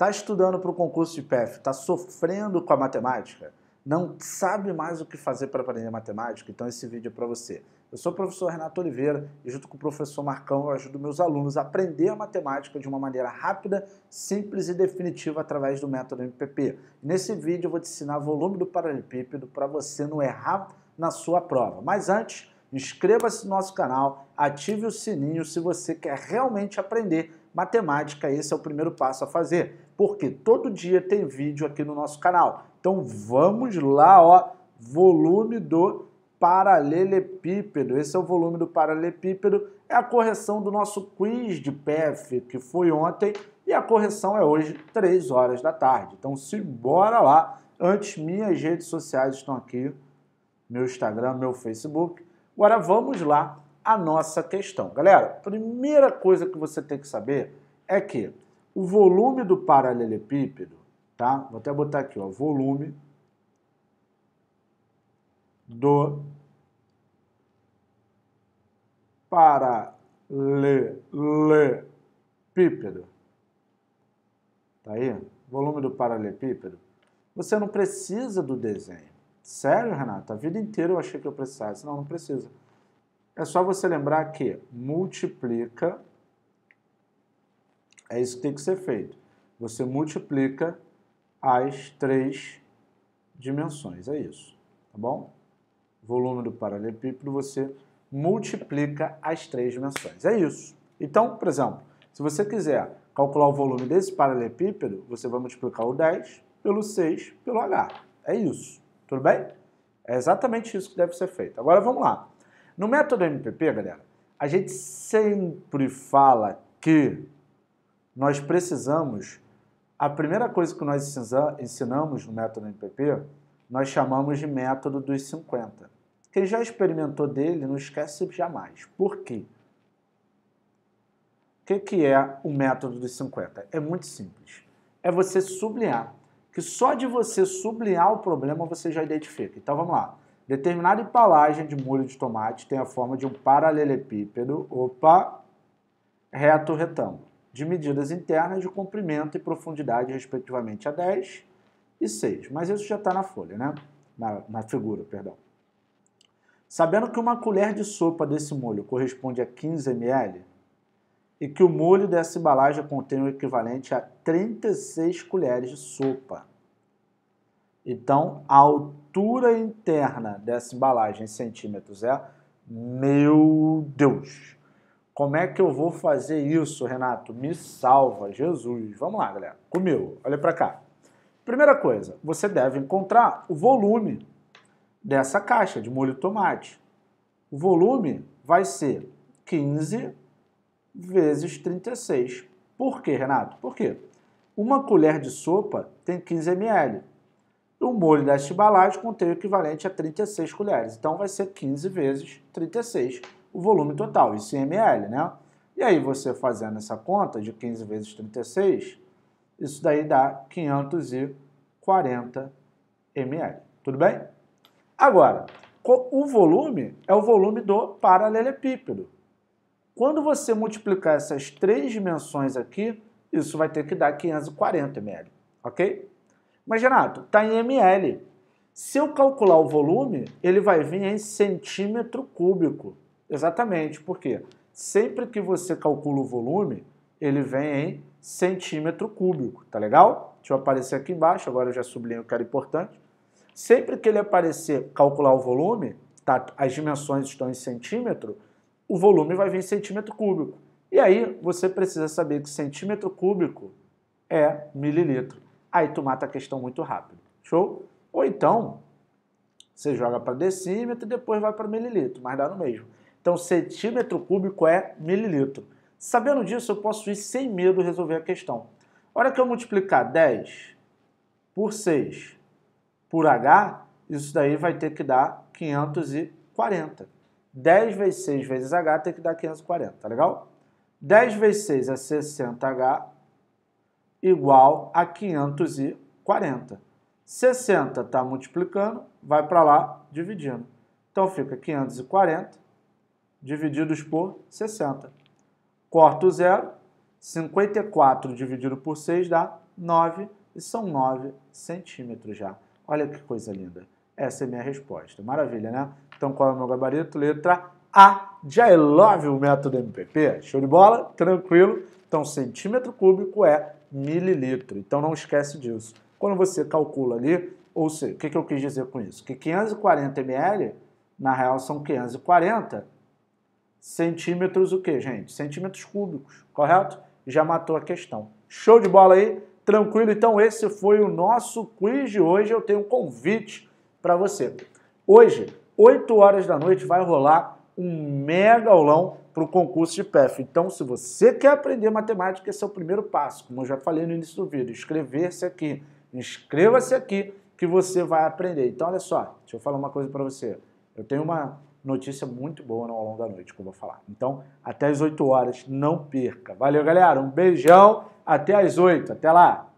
Está estudando para o concurso de PEF, está sofrendo com a matemática, não sabe mais o que fazer para aprender matemática, então esse vídeo é para você. Eu sou o professor Renato Oliveira e junto com o professor Marcão eu ajudo meus alunos a aprender a matemática de uma maneira rápida, simples e definitiva através do método MPP. Nesse vídeo eu vou te ensinar o volume do paralelepípedo para você não errar na sua prova. Mas antes, inscreva-se no nosso canal, ative o sininho se você quer realmente aprender matemática, esse é o primeiro passo a fazer, porque todo dia tem vídeo aqui no nosso canal. Então vamos lá, ó, volume do paralelepípedo. Esse é o volume do paralelepípedo, é a correção do nosso quiz de PF, que foi ontem, e a correção é hoje, 3 horas da tarde. Então se bora lá. Antes, minhas redes sociais estão aqui, meu Instagram, meu Facebook. Agora vamos lá a nossa questão. Galera, primeira coisa que você tem que saber é que o volume do paralelepípedo, tá? Vou até botar aqui, ó, volume do paralelepípedo. Tá aí? Volume do paralelepípedo. Você não precisa do desenho. Sério, Renato? A vida inteira eu achei que eu precisasse. Não, não precisa. É só você lembrar que multiplica, é isso que tem que ser feito. Você multiplica as três dimensões, é isso, tá bom? Volume do paralelepípedo, você multiplica as três dimensões, é isso. Então, por exemplo, se você quiser calcular o volume desse paralelepípedo, você vai multiplicar o 10 pelo 6 pelo h. É isso, tudo bem? É exatamente isso que deve ser feito. Agora vamos lá. No método MPP, galera, a gente sempre fala que nós precisamos. A primeira coisa que nós ensinamos no método MPP, nós chamamos de método dos 50. Quem já experimentou dele não esquece jamais. Por quê? O que, que é o método dos 50? É muito simples. É você sublinhar. Que só de você sublinhar o problema você já identifica. Então vamos lá. Determinada embalagem de molho de tomate tem a forma de um paralelepípedo, opa, reto retângulo, de medidas internas de comprimento e profundidade, respectivamente, a 10 e 6. Mas isso já está na folha, né? Na, na figura, perdão. Sabendo que uma colher de sopa desse molho corresponde a 15 ml e que o molho dessa embalagem contém o equivalente a 36 colheres de sopa. Então, ao estrutura interna dessa embalagem em centímetros é, meu Deus, como é que eu vou fazer isso, Renato? Me salva, Jesus. Vamos lá, galera, comigo, olha para cá. Primeira coisa, você deve encontrar o volume dessa caixa de molho de tomate. O volume vai ser 15 vezes 36. Por quê, Renato? Por quê? Uma colher de sopa tem 15 ml o molho dessa embalagem contém o equivalente a 36 colheres. Então vai ser 15 vezes 36 o volume total, isso em ml, né? E aí você fazendo essa conta de 15 vezes 36, isso daí dá 540 ml. Tudo bem? Agora, o volume é o volume do paralelepípedo. Quando você multiplicar essas três dimensões aqui, isso vai ter que dar 540 ml, ok? Mas, Renato, está em ml. Se eu calcular o volume, ele vai vir em centímetro cúbico. Exatamente, porque sempre que você calcula o volume, ele vem em centímetro cúbico, tá legal? Deixa eu aparecer aqui embaixo, agora eu já sublinho o que era importante. Sempre que ele aparecer calcular o volume, tá, as dimensões estão em centímetro, o volume vai vir em centímetro cúbico. E aí você precisa saber que centímetro cúbico é mililitro aí tu mata a questão muito rápido. Show? Ou então, você joga para decímetro e depois vai para mililitro, mas dá no mesmo. Então, centímetro cúbico é mililitro. Sabendo disso, eu posso ir sem medo resolver a questão. A hora que eu multiplicar 10 por 6 por H, isso daí vai ter que dar 540. 10 vezes 6 vezes H tem que dar 540, tá legal? 10 vezes 6 é 60H, igual a 540. 60 está multiplicando, vai para lá dividindo. Então fica 540 divididos por 60. corto o zero, 54 dividido por 6 dá 9, e são 9 centímetros já. Olha que coisa linda. Essa é minha resposta. Maravilha, né? Então qual é o meu gabarito? Letra A Já I Love o método MPP. Show de bola? Tranquilo? Então centímetro cúbico é mililitro. Então não esquece disso. Quando você calcula ali, ou seja, o que, que eu quis dizer com isso? Que 540 ml, na real, são 540 centímetros o quê, gente? Centímetros cúbicos, correto? Já matou a questão. Show de bola aí? Tranquilo? Então esse foi o nosso quiz de hoje. Eu tenho um convite para você. Hoje, 8 horas da noite, vai rolar um mega aulão para o concurso de PEF. Então, se você quer aprender matemática, esse é o primeiro passo. Como eu já falei no início do vídeo, inscrever-se aqui. Inscreva-se aqui que você vai aprender. Então, olha só, deixa eu falar uma coisa para você. Eu tenho uma notícia muito boa no aulão da noite que eu vou falar. Então, até as 8 horas, não perca. Valeu, galera. Um beijão. Até as 8. Até lá.